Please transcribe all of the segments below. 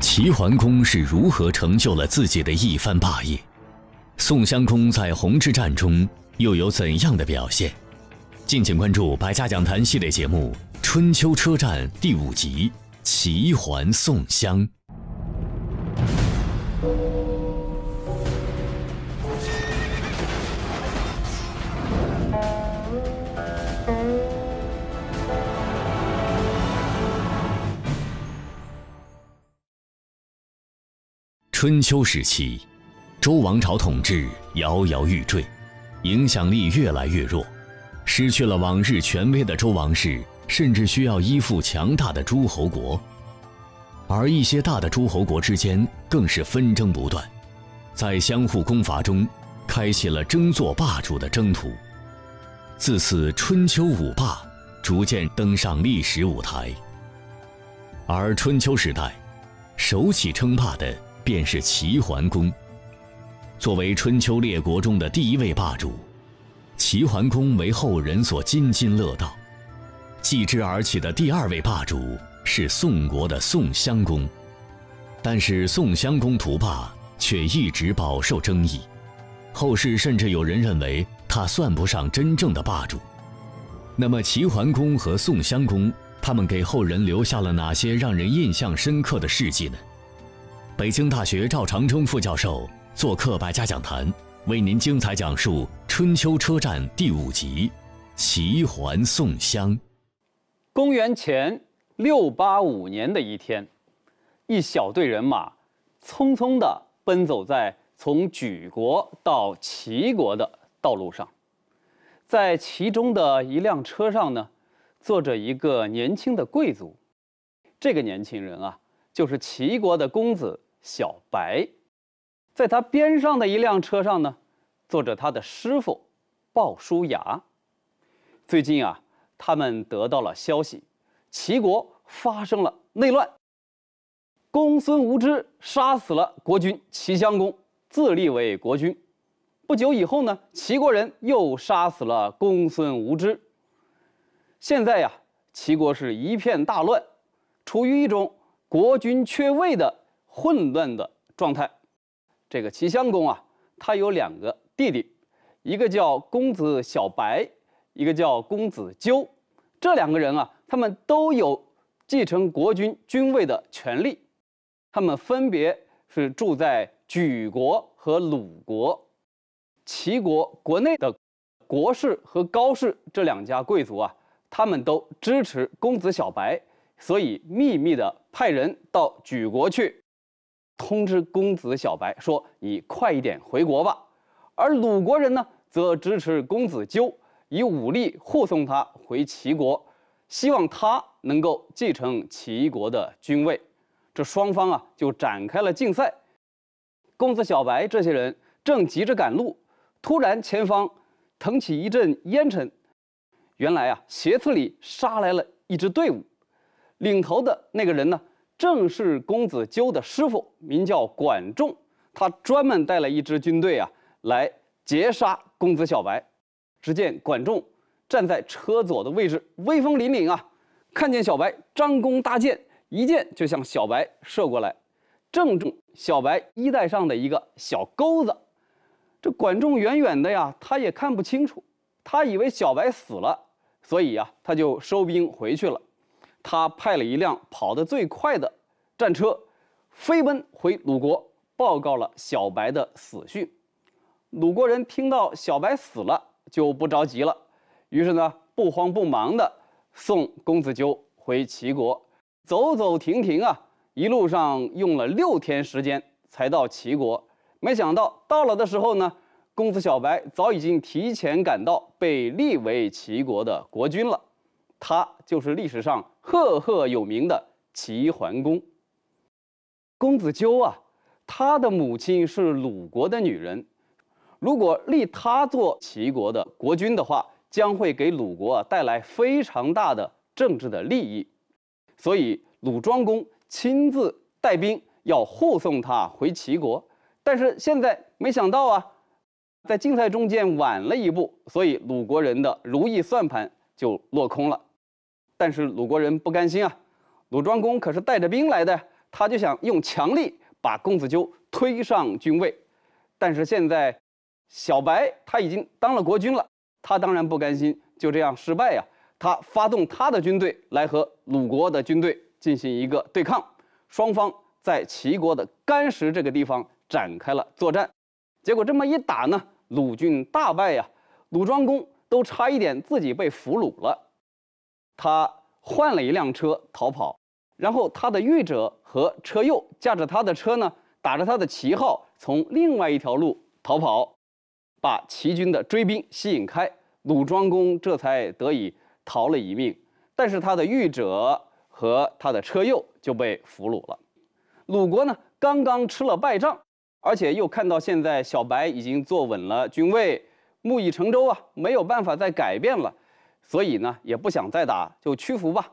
齐桓公是如何成就了自己的一番霸业？宋襄公在鸿之战中又有怎样的表现？敬请关注《百家讲坛》系列节目《春秋车站》第五集《齐桓宋襄》。春秋时期，周王朝统治摇摇欲坠，影响力越来越弱，失去了往日权威的周王室甚至需要依附强大的诸侯国，而一些大的诸侯国之间更是纷争不断，在相互攻伐中，开启了争做霸主的征途，自此春秋五霸逐渐登上历史舞台。而春秋时代，首起称霸的。便是齐桓公，作为春秋列国中的第一位霸主，齐桓公为后人所津津乐道。继之而起的第二位霸主是宋国的宋襄公，但是宋襄公图霸却一直饱受争议，后世甚至有人认为他算不上真正的霸主。那么齐桓公和宋襄公，他们给后人留下了哪些让人印象深刻的事迹呢？北京大学赵长春副教授做客百家讲坛，为您精彩讲述《春秋车站》第五集《齐桓宋襄》。公元前六八五年的一天，一小队人马匆匆地奔走在从莒国到齐国的道路上，在其中的一辆车上呢，坐着一个年轻的贵族。这个年轻人啊，就是齐国的公子。小白在他边上的一辆车上呢，坐着他的师傅鲍叔牙。最近啊，他们得到了消息，齐国发生了内乱。公孙无知杀死了国君齐襄公，自立为国君。不久以后呢，齐国人又杀死了公孙无知。现在呀，齐国是一片大乱，处于一种国君缺位的。混乱的状态，这个齐襄公啊，他有两个弟弟，一个叫公子小白，一个叫公子纠。这两个人啊，他们都有继承国君君位的权利。他们分别是住在莒国和鲁国。齐国国内的国氏和高氏这两家贵族啊，他们都支持公子小白，所以秘密的派人到莒国去。通知公子小白说：“你快一点回国吧。”而鲁国人呢，则支持公子纠，以武力护送他回齐国，希望他能够继承齐国的君位。这双方啊，就展开了竞赛。公子小白这些人正急着赶路，突然前方腾起一阵烟尘，原来啊，斜刺里杀来了一支队伍，领头的那个人呢？正是公子纠的师傅，名叫管仲。他专门带了一支军队啊，来截杀公子小白。只见管仲站在车左的位置，威风凛凛啊。看见小白张弓搭箭，一箭就向小白射过来，正中小白衣带上的一个小钩子。这管仲远远的呀，他也看不清楚，他以为小白死了，所以啊，他就收兵回去了。他派了一辆跑得最快的战车，飞奔回鲁国，报告了小白的死讯。鲁国人听到小白死了，就不着急了，于是呢，不慌不忙地送公子纠回齐国。走走停停啊，一路上用了六天时间才到齐国。没想到到了的时候呢，公子小白早已经提前赶到，被立为齐国的国君了。他就是历史上。赫赫有名的齐桓公。公子纠啊，他的母亲是鲁国的女人，如果立他做齐国的国君的话，将会给鲁国啊带来非常大的政治的利益，所以鲁庄公亲自带兵要护送他回齐国。但是现在没想到啊，在竞赛中间晚了一步，所以鲁国人的如意算盘就落空了。但是鲁国人不甘心啊，鲁庄公可是带着兵来的，他就想用强力把公子纠推上君位。但是现在，小白他已经当了国君了，他当然不甘心就这样失败呀。他发动他的军队来和鲁国的军队进行一个对抗，双方在齐国的干石这个地方展开了作战。结果这么一打呢，鲁军大败呀，鲁庄公都差一点自己被俘虏了。他换了一辆车逃跑，然后他的御者和车右驾着他的车呢，打着他的旗号从另外一条路逃跑，把齐军的追兵吸引开，鲁庄公这才得以逃了一命。但是他的御者和他的车右就被俘虏了。鲁国呢，刚刚吃了败仗，而且又看到现在小白已经坐稳了军位，木已成舟啊，没有办法再改变了。所以呢，也不想再打，就屈服吧。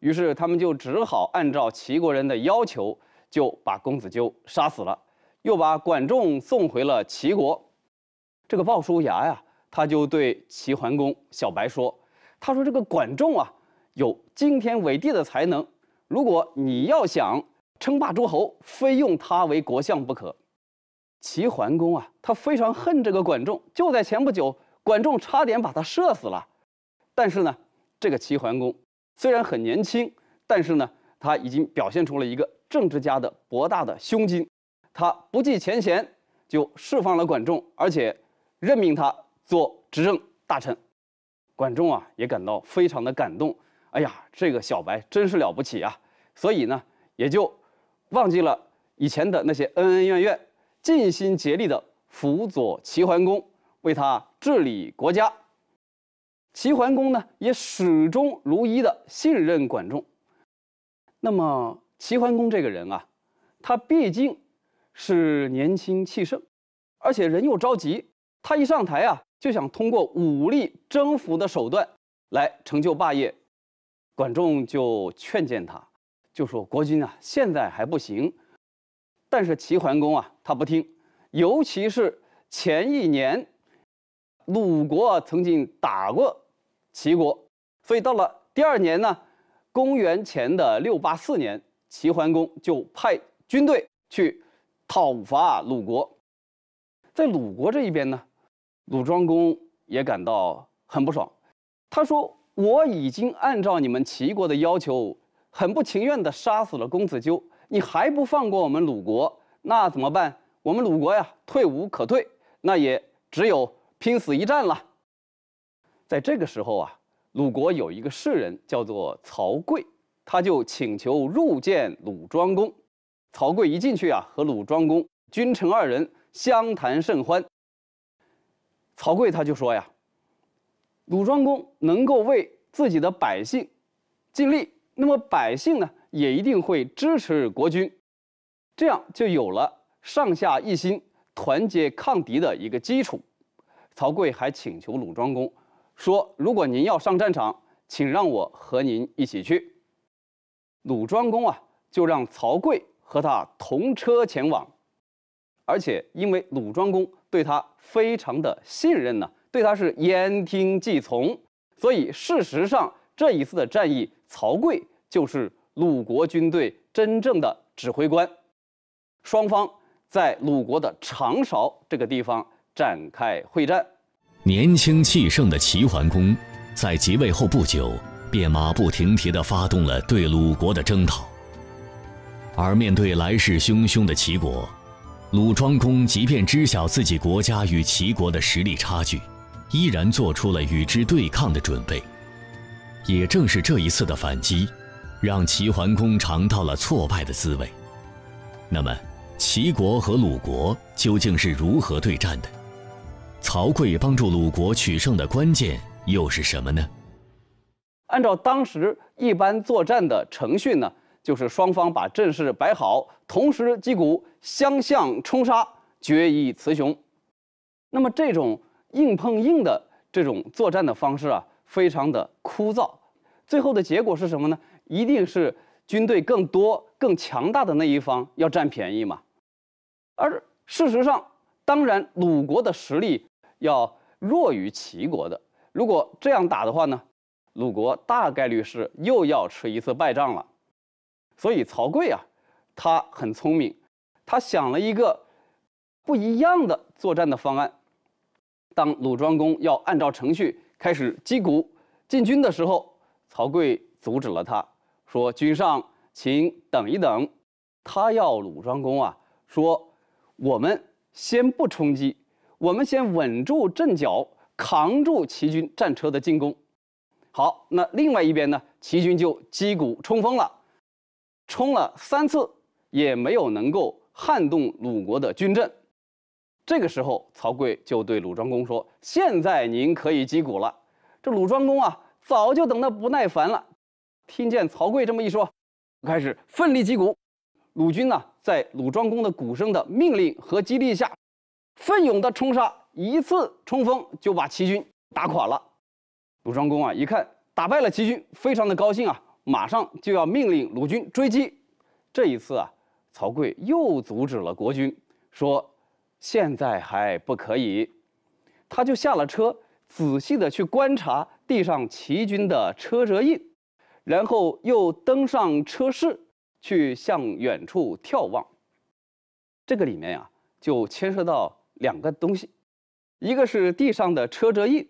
于是他们就只好按照齐国人的要求，就把公子纠杀死了，又把管仲送回了齐国。这个鲍叔牙呀，他就对齐桓公小白说：“他说这个管仲啊，有惊天伟地的才能，如果你要想称霸诸侯，非用他为国相不可。”齐桓公啊，他非常恨这个管仲，就在前不久，管仲差点把他射死了。但是呢，这个齐桓公虽然很年轻，但是呢，他已经表现出了一个政治家的博大的胸襟，他不计前嫌，就释放了管仲，而且任命他做执政大臣。管仲啊，也感到非常的感动，哎呀，这个小白真是了不起啊！所以呢，也就忘记了以前的那些恩恩怨怨，尽心竭力地辅佐齐桓公，为他治理国家。齐桓公呢也始终如一的信任管仲。那么齐桓公这个人啊，他毕竟，是年轻气盛，而且人又着急。他一上台啊，就想通过武力征服的手段来成就霸业。管仲就劝谏他，就说：“国君啊，现在还不行。”但是齐桓公啊，他不听。尤其是前一年，鲁国曾经打过。齐国，所以到了第二年呢，公元前的六八四年，齐桓公就派军队去讨伐鲁国。在鲁国这一边呢，鲁庄公也感到很不爽，他说：“我已经按照你们齐国的要求，很不情愿地杀死了公子纠，你还不放过我们鲁国，那怎么办？我们鲁国呀，退无可退，那也只有拼死一战了。”在这个时候啊，鲁国有一个士人叫做曹刿，他就请求入见鲁庄公。曹刿一进去啊，和鲁庄公君臣二人相谈甚欢。曹刿他就说呀：“鲁庄公能够为自己的百姓尽力，那么百姓呢也一定会支持国君，这样就有了上下一心、团结抗敌的一个基础。”曹刿还请求鲁庄公。说：“如果您要上战场，请让我和您一起去。”鲁庄公啊，就让曹刿和他同车前往，而且因为鲁庄公对他非常的信任呢，对他是言听计从，所以事实上这一次的战役，曹刿就是鲁国军队真正的指挥官。双方在鲁国的长勺这个地方展开会战。年轻气盛的齐桓公，在即位后不久，便马不停蹄地发动了对鲁国的征讨。而面对来势汹汹的齐国，鲁庄公即便知晓自己国家与齐国的实力差距，依然做出了与之对抗的准备。也正是这一次的反击，让齐桓公尝到了挫败的滋味。那么，齐国和鲁国究竟是如何对战的？曹刿帮助鲁国取胜的关键又是什么呢？按照当时一般作战的程序呢，就是双方把阵势摆好，同时击鼓，相向冲杀，决一雌雄。那么这种硬碰硬的这种作战的方式啊，非常的枯燥。最后的结果是什么呢？一定是军队更多、更强大的那一方要占便宜嘛。而事实上，当然鲁国的实力。要弱于齐国的，如果这样打的话呢，鲁国大概率是又要吃一次败仗了。所以曹刿啊，他很聪明，他想了一个不一样的作战的方案。当鲁庄公要按照程序开始击鼓进军的时候，曹刿阻止了他，说：“君上，请等一等。”他要鲁庄公啊，说：“我们先不冲击。”我们先稳住阵脚，扛住齐军战车的进攻。好，那另外一边呢？齐军就击鼓冲锋了，冲了三次，也没有能够撼动鲁国的军阵。这个时候，曹刿就对鲁庄公说：“现在您可以击鼓了。”这鲁庄公啊，早就等得不耐烦了，听见曹刿这么一说，开始奋力击鼓。鲁军呢，在鲁庄公的鼓声的命令和激励下。奋勇的冲杀，一次冲锋就把齐军打垮了。鲁庄公啊，一看打败了齐军，非常的高兴啊，马上就要命令鲁军追击。这一次啊，曹刿又阻止了国军，说现在还不可以。他就下了车，仔细的去观察地上齐军的车辙印，然后又登上车室去向远处眺望。这个里面呀，就牵涉到。两个东西，一个是地上的车辙印，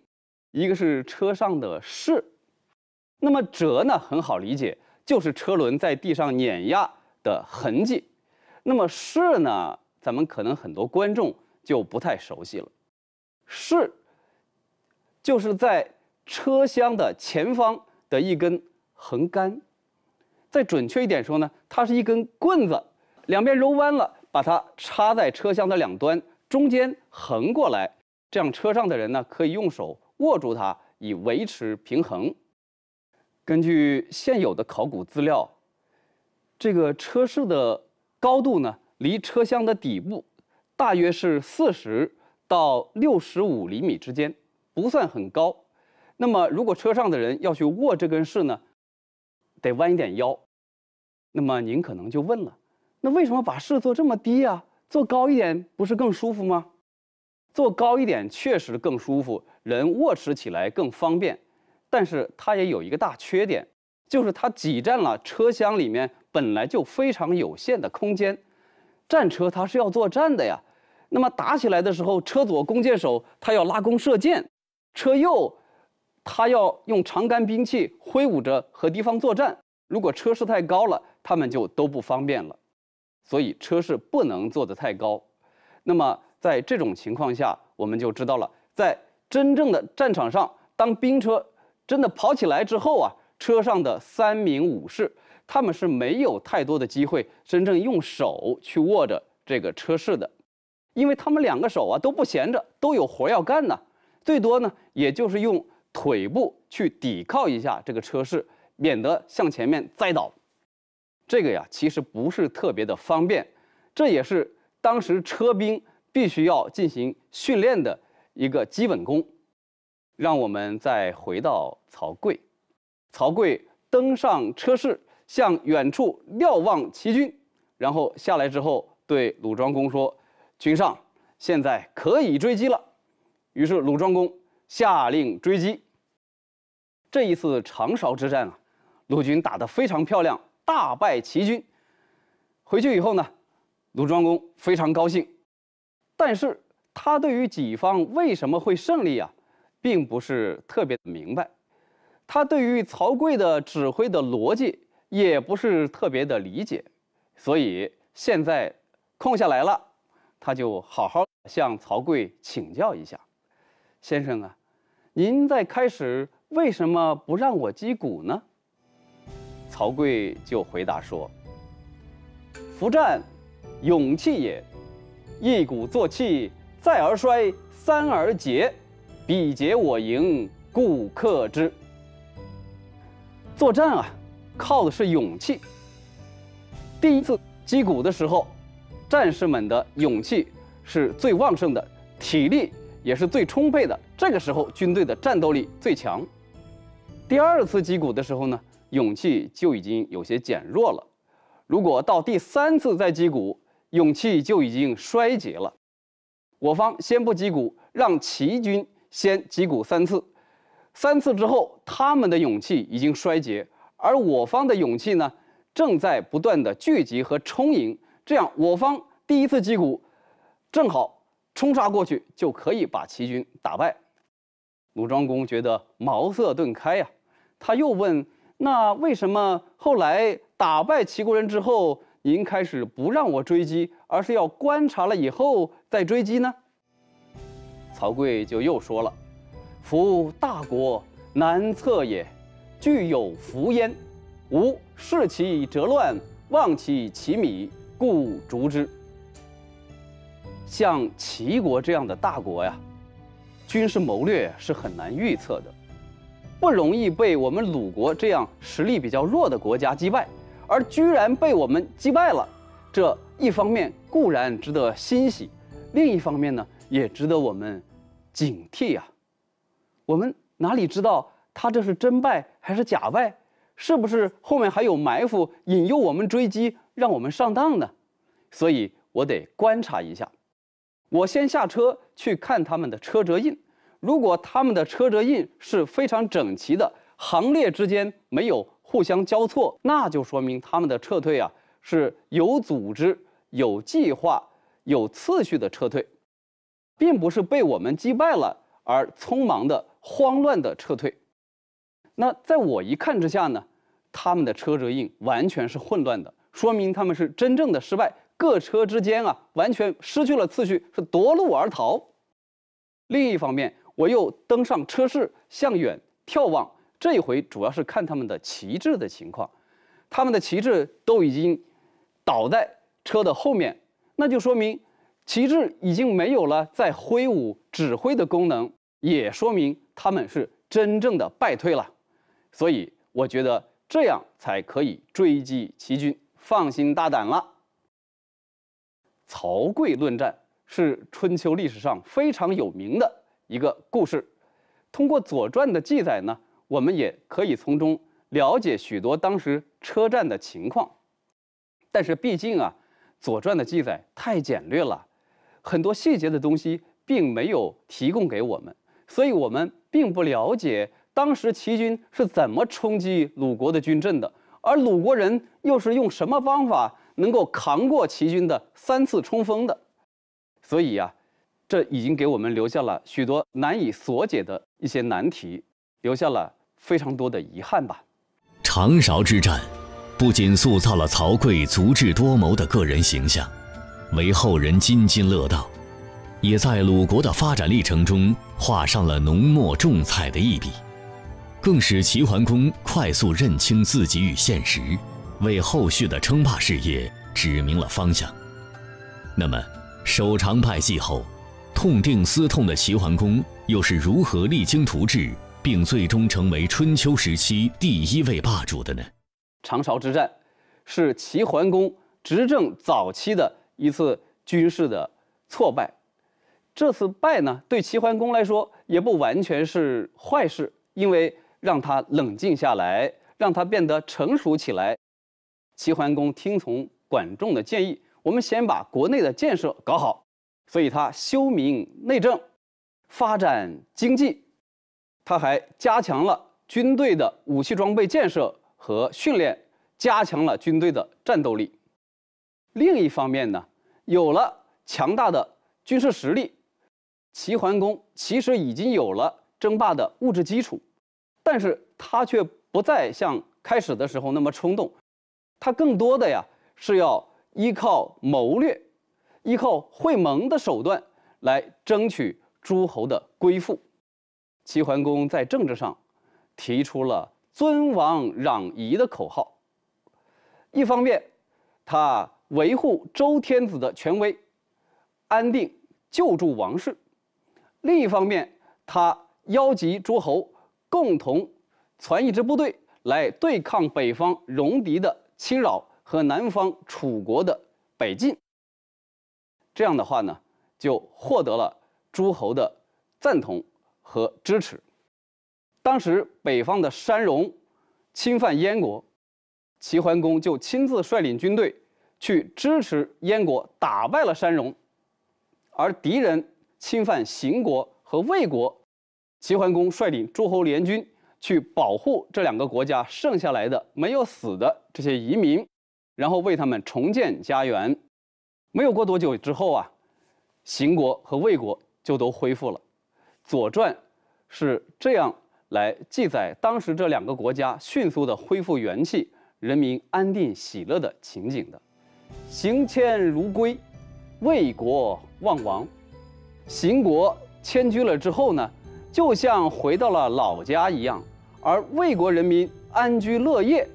一个是车上的轼。那么辙呢，很好理解，就是车轮在地上碾压的痕迹。那么轼呢，咱们可能很多观众就不太熟悉了。轼，就是在车厢的前方的一根横杆。再准确一点说呢，它是一根棍子，两边揉弯了，把它插在车厢的两端。中间横过来，这样车上的人呢可以用手握住它以维持平衡。根据现有的考古资料，这个车室的高度呢，离车厢的底部大约是四十到六十五厘米之间，不算很高。那么如果车上的人要去握这根饰呢，得弯一点腰。那么您可能就问了，那为什么把事做这么低啊？坐高一点不是更舒服吗？坐高一点确实更舒服，人握持起来更方便。但是它也有一个大缺点，就是它挤占了车厢里面本来就非常有限的空间。战车它是要作战的呀，那么打起来的时候，车左弓箭手他要拉弓射箭，车右他要用长杆兵器挥舞着和敌方作战。如果车势太高了，他们就都不方便了。所以车势不能做得太高。那么在这种情况下，我们就知道了，在真正的战场上，当兵车真的跑起来之后啊，车上的三名武士，他们是没有太多的机会真正用手去握着这个车势的，因为他们两个手啊都不闲着，都有活要干呢。最多呢，也就是用腿部去抵靠一下这个车势，免得向前面栽倒。这个呀，其实不是特别的方便，这也是当时车兵必须要进行训练的一个基本功。让我们再回到曹刿，曹刿登上车室，向远处瞭望齐军，然后下来之后对鲁庄公说：“君上，现在可以追击了。”于是鲁庄公下令追击。这一次长勺之战啊，鲁军打得非常漂亮。大败齐军，回去以后呢，鲁庄公非常高兴，但是他对于己方为什么会胜利啊，并不是特别的明白，他对于曹刿的指挥的逻辑也不是特别的理解，所以现在空下来了，他就好好向曹刿请教一下，先生啊，您在开始为什么不让我击鼓呢？曹刿就回答说：“夫战，勇气也。一鼓作气，再而衰，三而竭。彼竭我盈，故克之。作战啊，靠的是勇气。第一次击鼓的时候，战士们的勇气是最旺盛的，体力也是最充沛的，这个时候军队的战斗力最强。第二次击鼓的时候呢？”勇气就已经有些减弱了，如果到第三次再击鼓，勇气就已经衰竭了。我方先不击鼓，让齐军先击鼓三次，三次之后他们的勇气已经衰竭，而我方的勇气呢，正在不断的聚集和充盈。这样，我方第一次击鼓，正好冲杀过去，就可以把齐军打败。鲁庄公觉得茅塞顿开呀，他又问。那为什么后来打败齐国人之后，您开始不让我追击，而是要观察了以后再追击呢？曹刿就又说了：“夫大国，难测也，具有伏焉。吾视其折乱，望其其靡，故逐之。”像齐国这样的大国呀，军事谋略是很难预测的。不容易被我们鲁国这样实力比较弱的国家击败，而居然被我们击败了，这一方面固然值得欣喜，另一方面呢，也值得我们警惕啊。我们哪里知道他这是真败还是假败？是不是后面还有埋伏引诱我们追击，让我们上当呢？所以我得观察一下。我先下车去看他们的车辙印。如果他们的车辙印是非常整齐的，行列之间没有互相交错，那就说明他们的撤退啊是有组织、有计划、有次序的撤退，并不是被我们击败了而匆忙的、慌乱的撤退。那在我一看之下呢，他们的车辙印完全是混乱的，说明他们是真正的失败，各车之间啊完全失去了次序，是夺路而逃。另一方面。我又登上车市向远眺望。这一回主要是看他们的旗帜的情况，他们的旗帜都已经倒在车的后面，那就说明旗帜已经没有了在挥舞指挥的功能，也说明他们是真正的败退了。所以我觉得这样才可以追击齐军，放心大胆了。曹刿论战是春秋历史上非常有名的。一个故事，通过《左传》的记载呢，我们也可以从中了解许多当时车战的情况。但是毕竟啊，《左传》的记载太简略了，很多细节的东西并没有提供给我们，所以我们并不了解当时齐军是怎么冲击鲁国的军阵的，而鲁国人又是用什么方法能够扛过齐军的三次冲锋的。所以啊。这已经给我们留下了许多难以所解的一些难题，留下了非常多的遗憾吧。长勺之战不仅塑造了曹刿足智多谋的个人形象，为后人津津乐道，也在鲁国的发展历程中画上了浓墨重彩的一笔，更使齐桓公快速认清自己与现实，为后续的称霸事业指明了方向。那么，首长败绩后。痛定思痛的齐桓公又是如何励精图治，并最终成为春秋时期第一位霸主的呢？长勺之战是齐桓公执政早期的一次军事的挫败，这次败呢对齐桓公来说也不完全是坏事，因为让他冷静下来，让他变得成熟起来。齐桓公听从管仲的建议，我们先把国内的建设搞好。所以他修明内政，发展经济，他还加强了军队的武器装备建设和训练，加强了军队的战斗力。另一方面呢，有了强大的军事实力，齐桓公其实已经有了争霸的物质基础，但是他却不再像开始的时候那么冲动，他更多的呀是要依靠谋略。依靠会盟的手段来争取诸侯的归附，齐桓公在政治上提出了尊王攘夷的口号。一方面，他维护周天子的权威，安定救助王室；另一方面，他邀集诸侯共同攒一支部队来对抗北方戎狄的侵扰和南方楚国的北进。这样的话呢，就获得了诸侯的赞同和支持。当时北方的山戎侵犯燕国，齐桓公就亲自率领军队去支持燕国，打败了山戎。而敌人侵犯邢国和魏国，齐桓公率领诸侯联军去保护这两个国家剩下来的没有死的这些移民，然后为他们重建家园。没有过多久之后啊，秦国和魏国就都恢复了。《左传》是这样来记载当时这两个国家迅速的恢复元气、人民安定喜乐的情景的：“行迁如归，魏国望亡；秦国迁居了之后呢，就像回到了老家一样；而魏国人民安居乐业，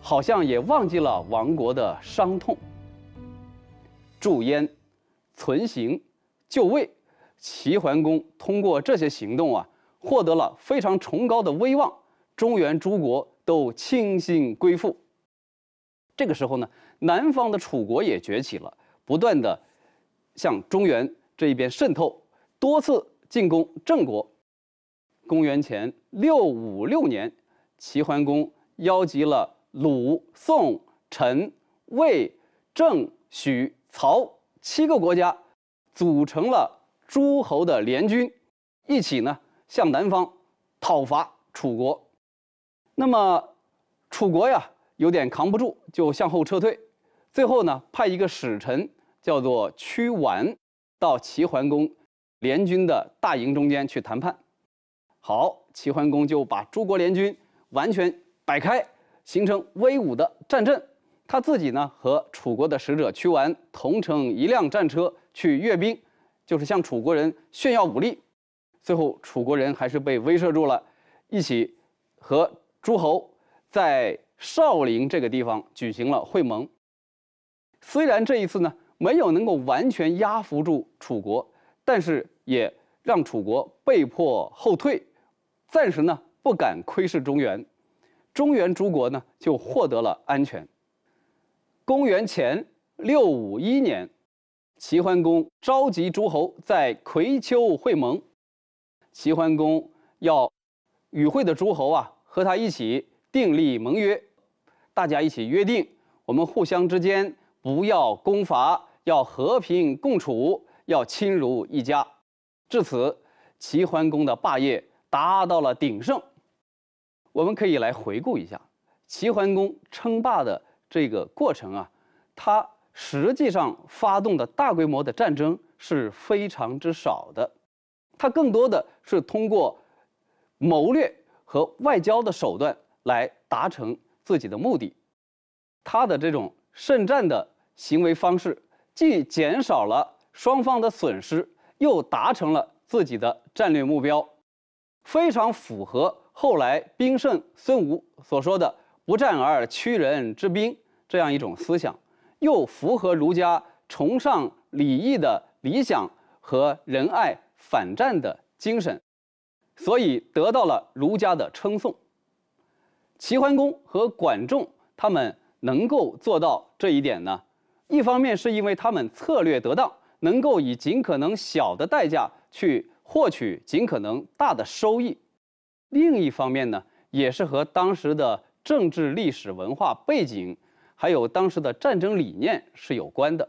好像也忘记了亡国的伤痛。”驻燕、存行，就位，齐桓公通过这些行动啊，获得了非常崇高的威望，中原诸国都倾心归附。这个时候呢，南方的楚国也崛起了，不断的向中原这一边渗透，多次进攻郑国。公元前六五六年，齐桓公邀集了鲁、宋、陈、魏、郑、许。曹七个国家组成了诸侯的联军，一起呢向南方讨伐楚国。那么楚国呀有点扛不住，就向后撤退。最后呢派一个使臣叫做屈完，到齐桓公联军的大营中间去谈判。好，齐桓公就把诸国联军完全摆开，形成威武的战阵。他自己呢，和楚国的使者屈完同乘一辆战车去阅兵，就是向楚国人炫耀武力。最后，楚国人还是被威慑住了，一起和诸侯在少陵这个地方举行了会盟。虽然这一次呢，没有能够完全压服住楚国，但是也让楚国被迫后退，暂时呢不敢窥视中原，中原诸国呢就获得了安全。公元前六五一年，齐桓公召集诸侯在葵丘会盟。齐桓公要与会的诸侯啊，和他一起订立盟约，大家一起约定，我们互相之间不要攻伐，要和平共处，要亲如一家。至此，齐桓公的霸业达到了鼎盛。我们可以来回顾一下齐桓公称霸的。这个过程啊，他实际上发动的大规模的战争是非常之少的，他更多的是通过谋略和外交的手段来达成自己的目的。他的这种胜战的行为方式，既减少了双方的损失，又达成了自己的战略目标，非常符合后来兵圣孙吴所说的“不战而屈人之兵”。这样一种思想，又符合儒家崇尚礼义的理想和仁爱、反战的精神，所以得到了儒家的称颂。齐桓公和管仲他们能够做到这一点呢？一方面是因为他们策略得当，能够以尽可能小的代价去获取尽可能大的收益；另一方面呢，也是和当时的政治、历史、文化背景。还有当时的战争理念是有关的，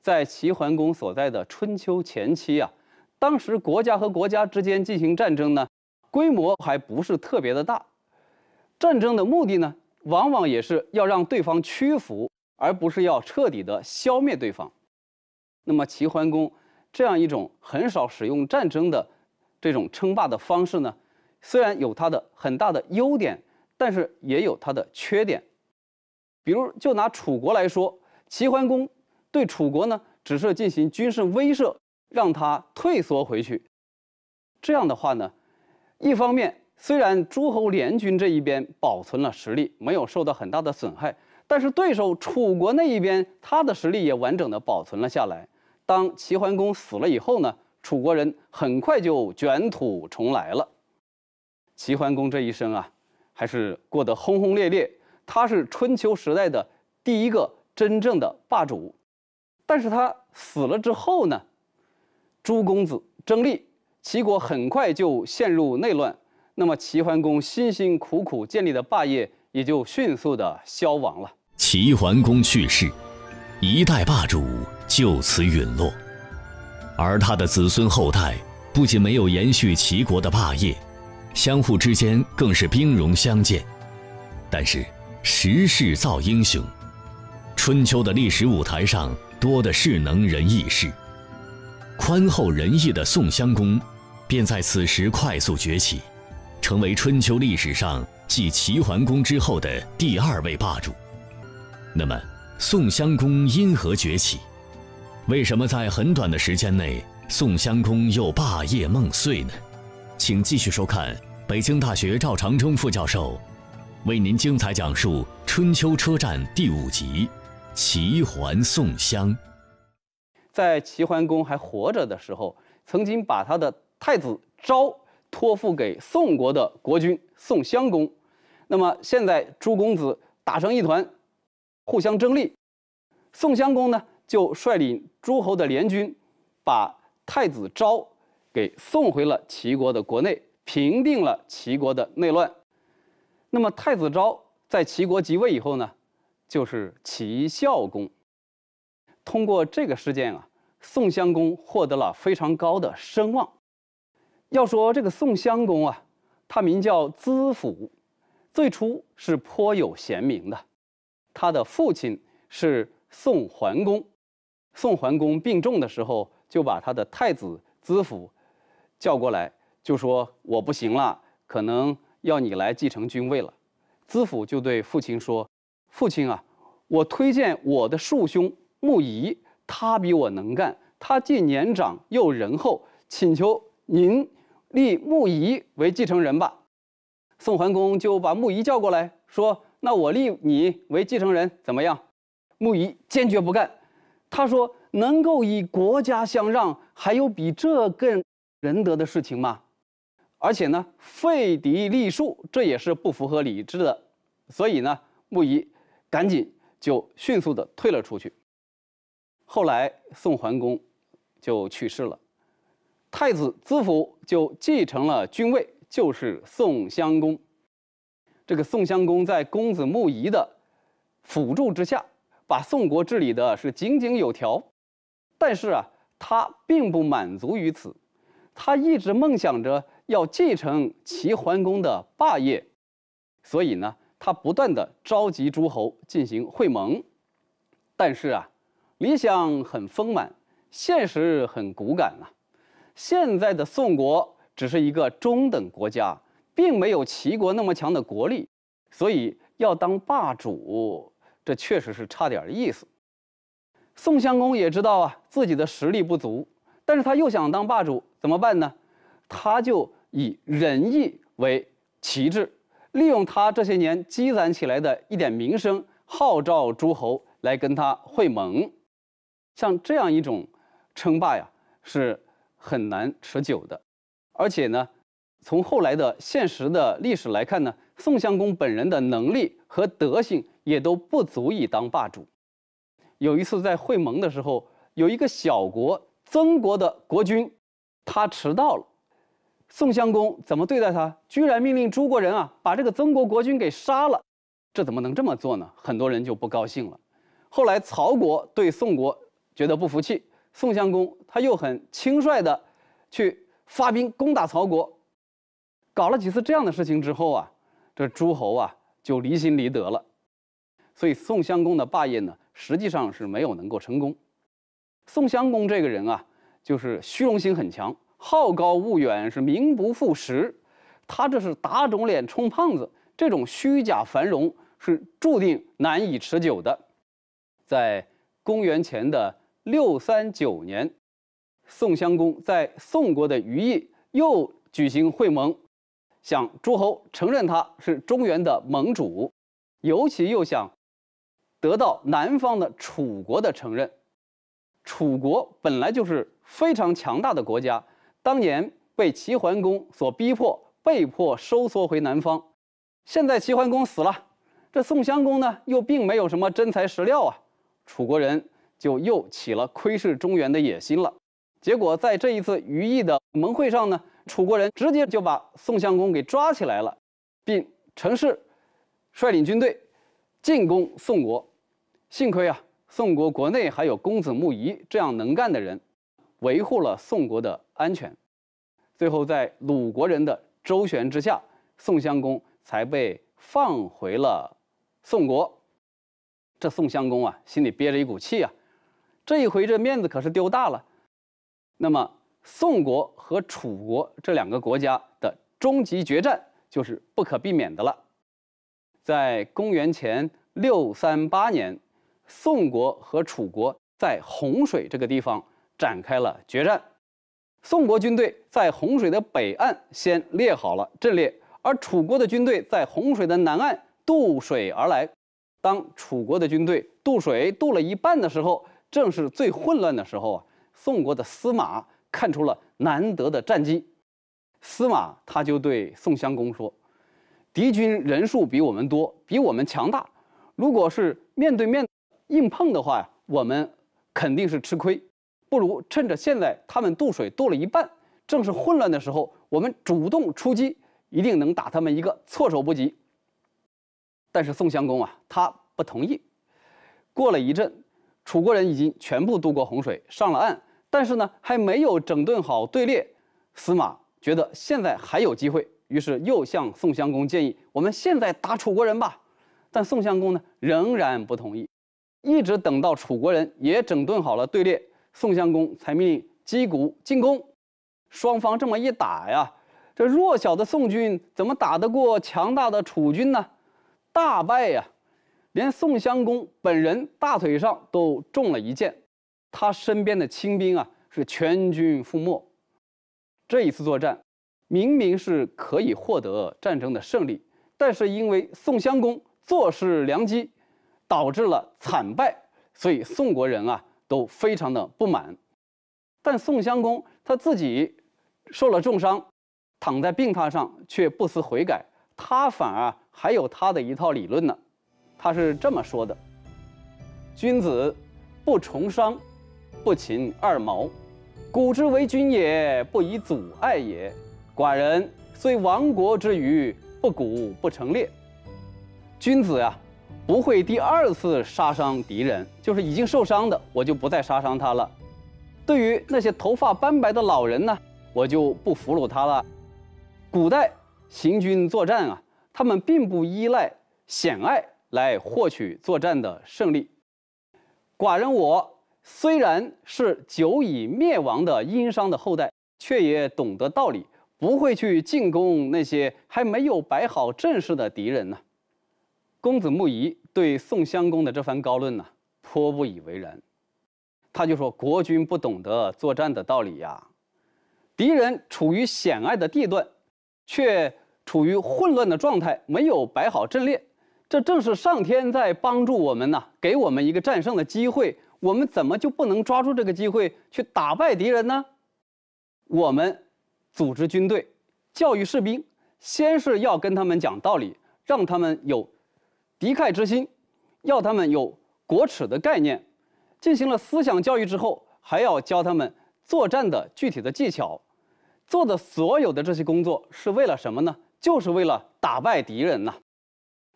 在齐桓公所在的春秋前期啊，当时国家和国家之间进行战争呢，规模还不是特别的大，战争的目的呢，往往也是要让对方屈服，而不是要彻底的消灭对方。那么齐桓公这样一种很少使用战争的这种称霸的方式呢，虽然有它的很大的优点，但是也有它的缺点。比如，就拿楚国来说，齐桓公对楚国呢只是进行军事威慑，让他退缩回去。这样的话呢，一方面虽然诸侯联军这一边保存了实力，没有受到很大的损害，但是对手楚国那一边，他的实力也完整的保存了下来。当齐桓公死了以后呢，楚国人很快就卷土重来了。齐桓公这一生啊，还是过得轰轰烈烈。他是春秋时代的第一个真正的霸主，但是他死了之后呢？朱公子争立，齐国很快就陷入内乱。那么齐桓公辛辛苦苦建立的霸业也就迅速的消亡了。齐桓公去世，一代霸主就此陨落，而他的子孙后代不仅没有延续齐国的霸业，相互之间更是兵戎相见。但是。时势造英雄，春秋的历史舞台上多的是能人异士。宽厚仁义的宋襄公，便在此时快速崛起，成为春秋历史上继齐桓公之后的第二位霸主。那么，宋襄公因何崛起？为什么在很短的时间内，宋襄公又霸业梦碎呢？请继续收看北京大学赵长征副教授。为您精彩讲述《春秋》车站第五集：齐桓送襄。在齐桓公还活着的时候，曾经把他的太子昭托付给宋国的国君宋襄公。那么现在诸公子打成一团，互相争利，宋襄公呢就率领诸侯的联军，把太子昭给送回了齐国的国内，平定了齐国的内乱。那么太子昭在齐国即位以后呢，就是齐孝公。通过这个事件啊，宋襄公获得了非常高的声望。要说这个宋襄公啊，他名叫资甫，最初是颇有贤名的。他的父亲是宋桓公，宋桓公病重的时候就把他的太子资甫叫过来，就说我不行了，可能。要你来继承君位了，资府就对父亲说：“父亲啊，我推荐我的庶兄穆仪，他比我能干，他既年长又仁厚，请求您立穆仪为继承人吧。”宋桓公就把穆仪叫过来，说：“那我立你为继承人怎么样？”穆仪坚决不干，他说：“能够以国家相让，还有比这更仁德的事情吗？”而且呢，废嫡立庶，这也是不符合理智的，所以呢，穆仪赶紧就迅速的退了出去。后来宋桓公就去世了，太子资甫就继承了君位，就是宋襄公。这个宋襄公在公子穆仪的辅助之下，把宋国治理的是井井有条。但是啊，他并不满足于此，他一直梦想着。要继承齐桓公的霸业，所以呢，他不断的召集诸侯进行会盟。但是啊，理想很丰满，现实很骨感啊。现在的宋国只是一个中等国家，并没有齐国那么强的国力，所以要当霸主，这确实是差点意思。宋襄公也知道啊，自己的实力不足，但是他又想当霸主，怎么办呢？他就。以仁义为旗帜，利用他这些年积攒起来的一点名声，号召诸侯来跟他会盟。像这样一种称霸呀，是很难持久的。而且呢，从后来的现实的历史来看呢，宋襄公本人的能力和德性也都不足以当霸主。有一次在会盟的时候，有一个小国曾国的国君，他迟到了。宋襄公怎么对待他？居然命令诸国人啊，把这个曾国国君给杀了！这怎么能这么做呢？很多人就不高兴了。后来曹国对宋国觉得不服气，宋襄公他又很轻率地去发兵攻打曹国，搞了几次这样的事情之后啊，这诸侯啊就离心离德了。所以宋襄公的霸业呢，实际上是没有能够成功。宋襄公这个人啊，就是虚荣心很强。好高骛远是名不副实，他这是打肿脸充胖子，这种虚假繁荣是注定难以持久的。在公元前的六三九年，宋襄公在宋国的余邑又举行会盟，向诸侯承认他是中原的盟主，尤其又想得到南方的楚国的承认。楚国本来就是非常强大的国家。当年被齐桓公所逼迫，被迫收缩回南方。现在齐桓公死了，这宋襄公呢又并没有什么真材实料啊。楚国人就又起了窥视中原的野心了。结果在这一次于邑的盟会上呢，楚国人直接就把宋襄公给抓起来了，并乘势率领军队进攻宋国。幸亏啊，宋国国内还有公子木仪这样能干的人，维护了宋国的。安全，最后在鲁国人的周旋之下，宋襄公才被放回了宋国。这宋襄公啊，心里憋着一股气啊，这一回这面子可是丢大了。那么，宋国和楚国这两个国家的终极决战就是不可避免的了。在公元前六三八年，宋国和楚国在洪水这个地方展开了决战。宋国军队在洪水的北岸先列好了阵列，而楚国的军队在洪水的南岸渡水而来。当楚国的军队渡水渡了一半的时候，正是最混乱的时候啊！宋国的司马看出了难得的战机，司马他就对宋襄公说：“敌军人数比我们多，比我们强大，如果是面对面硬碰的话呀，我们肯定是吃亏。”不如趁着现在他们渡水渡了一半，正是混乱的时候，我们主动出击，一定能打他们一个措手不及。但是宋襄公啊，他不同意。过了一阵，楚国人已经全部渡过洪水，上了岸，但是呢，还没有整顿好队列。司马觉得现在还有机会，于是又向宋襄公建议：“我们现在打楚国人吧。”但宋襄公呢，仍然不同意。一直等到楚国人也整顿好了队列。宋襄公才命令击鼓进攻，双方这么一打呀，这弱小的宋军怎么打得过强大的楚军呢？大败呀，连宋襄公本人大腿上都中了一箭，他身边的清兵啊是全军覆没。这一次作战，明明是可以获得战争的胜利，但是因为宋襄公坐失良机，导致了惨败，所以宋国人啊。都非常的不满，但宋襄公他自己受了重伤，躺在病榻上却不思悔改，他反而还有他的一套理论呢。他是这么说的：“君子不重伤，不擒二毛。古之为君也，不以阻碍也。寡人虽亡国之余，不鼓不成列。君子呀。”不会第二次杀伤敌人，就是已经受伤的，我就不再杀伤他了。对于那些头发斑白的老人呢，我就不俘虏他了。古代行军作战啊，他们并不依赖险隘来获取作战的胜利。寡人我虽然是久已灭亡的殷商的后代，却也懂得道理，不会去进攻那些还没有摆好阵势的敌人呢。公子木仪。对宋襄公的这番高论呢，颇不以为然。他就说：“国君不懂得作战的道理呀，敌人处于险隘的地段，却处于混乱的状态，没有摆好阵列，这正是上天在帮助我们呐，给我们一个战胜的机会。我们怎么就不能抓住这个机会去打败敌人呢？我们组织军队，教育士兵，先是要跟他们讲道理，让他们有。”敌忾之心，要他们有国耻的概念。进行了思想教育之后，还要教他们作战的具体的技巧。做的所有的这些工作是为了什么呢？就是为了打败敌人呐。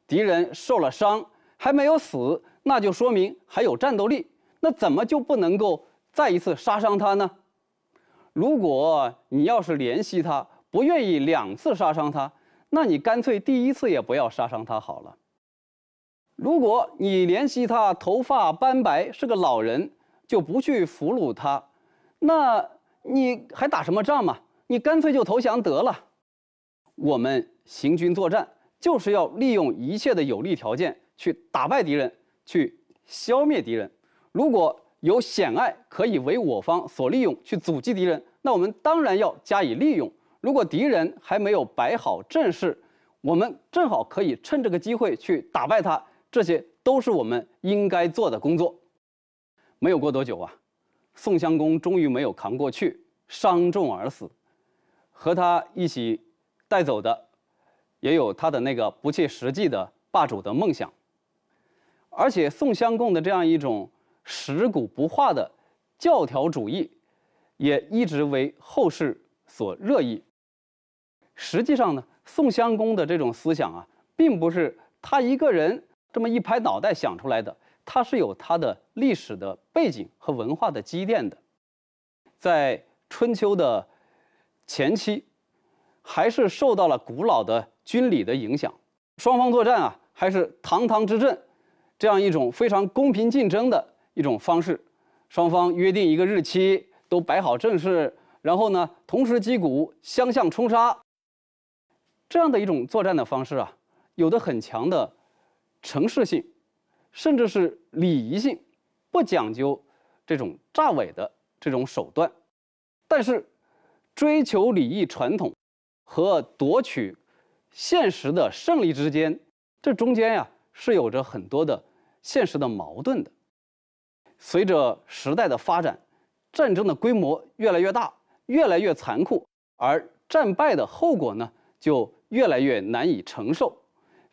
敌人受了伤还没有死，那就说明还有战斗力。那怎么就不能够再一次杀伤他呢？如果你要是怜惜他，不愿意两次杀伤他，那你干脆第一次也不要杀伤他好了。如果你怜惜他头发斑白是个老人，就不去俘虏他，那你还打什么仗嘛？你干脆就投降得了。我们行军作战就是要利用一切的有利条件去打败敌人，去消灭敌人。如果有险隘可以为我方所利用去阻击敌人，那我们当然要加以利用。如果敌人还没有摆好阵势，我们正好可以趁这个机会去打败他。这些都是我们应该做的工作。没有过多久啊，宋襄公终于没有扛过去，伤重而死。和他一起带走的，也有他的那个不切实际的霸主的梦想。而且宋襄公的这样一种食古不化的教条主义，也一直为后世所热议。实际上呢，宋襄公的这种思想啊，并不是他一个人。这么一拍脑袋想出来的，它是有它的历史的背景和文化的积淀的。在春秋的前期，还是受到了古老的军礼的影响。双方作战啊，还是堂堂之阵，这样一种非常公平竞争的一种方式。双方约定一个日期，都摆好阵势，然后呢，同时击鼓，相向冲杀。这样的一种作战的方式啊，有的很强的。城市性，甚至是礼仪性，不讲究这种炸伪的这种手段，但是追求礼仪传统和夺取现实的胜利之间，这中间呀是有着很多的现实的矛盾的。随着时代的发展，战争的规模越来越大，越来越残酷，而战败的后果呢就越来越难以承受。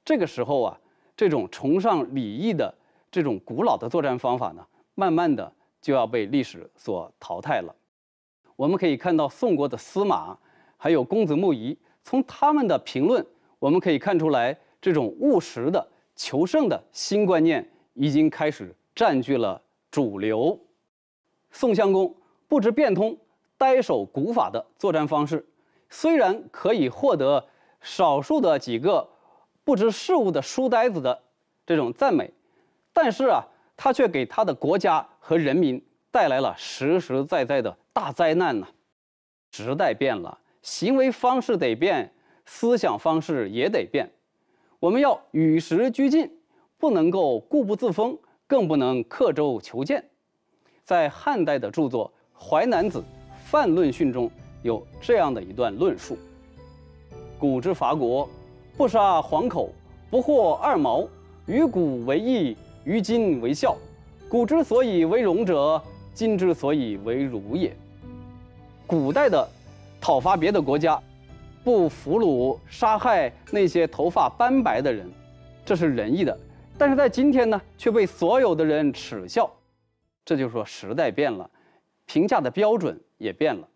这个时候啊。这种崇尚礼义的这种古老的作战方法呢，慢慢的就要被历史所淘汰了。我们可以看到宋国的司马，还有公子木仪，从他们的评论，我们可以看出来，这种务实的求胜的新观念已经开始占据了主流。宋襄公不知变通，呆守古法的作战方式，虽然可以获得少数的几个。不知事物的书呆子的这种赞美，但是啊，他却给他的国家和人民带来了实实在在的大灾难呢。时代变了，行为方式得变，思想方式也得变。我们要与时俱进，不能够固步自封，更不能刻舟求剑。在汉代的著作《淮南子·泛论训》中有这样的一段论述：“古之伐国。”不杀黄口，不获二毛，于古为义，于今为笑。古之所以为荣者，今之所以为辱也。古代的讨伐别的国家，不俘虏杀害那些头发斑白的人，这是仁义的；但是在今天呢，却被所有的人耻笑。这就说时代变了，评价的标准也变了。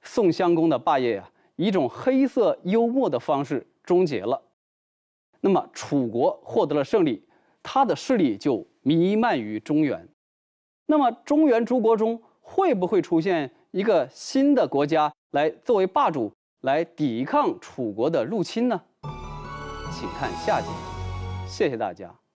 宋襄公的霸业啊，以一种黑色幽默的方式。终结了，那么楚国获得了胜利，他的势力就弥漫于中原。那么中原诸国中会不会出现一个新的国家来作为霸主，来抵抗楚国的入侵呢？请看下集。谢谢大家。